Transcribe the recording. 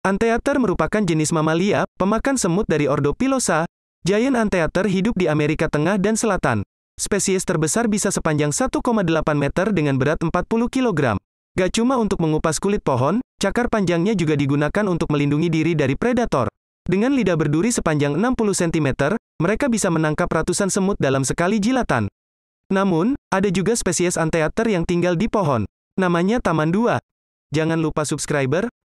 Anteater merupakan jenis mamalia, pemakan semut dari Ordo pilosa. Giant anteater hidup di Amerika Tengah dan Selatan. Spesies terbesar bisa sepanjang 1,8 meter dengan berat 40 kg. Gak cuma untuk mengupas kulit pohon, cakar panjangnya juga digunakan untuk melindungi diri dari predator. Dengan lidah berduri sepanjang 60 cm, mereka bisa menangkap ratusan semut dalam sekali jilatan. Namun, ada juga spesies anteater yang tinggal di pohon. Namanya Taman 2. Jangan lupa subscriber,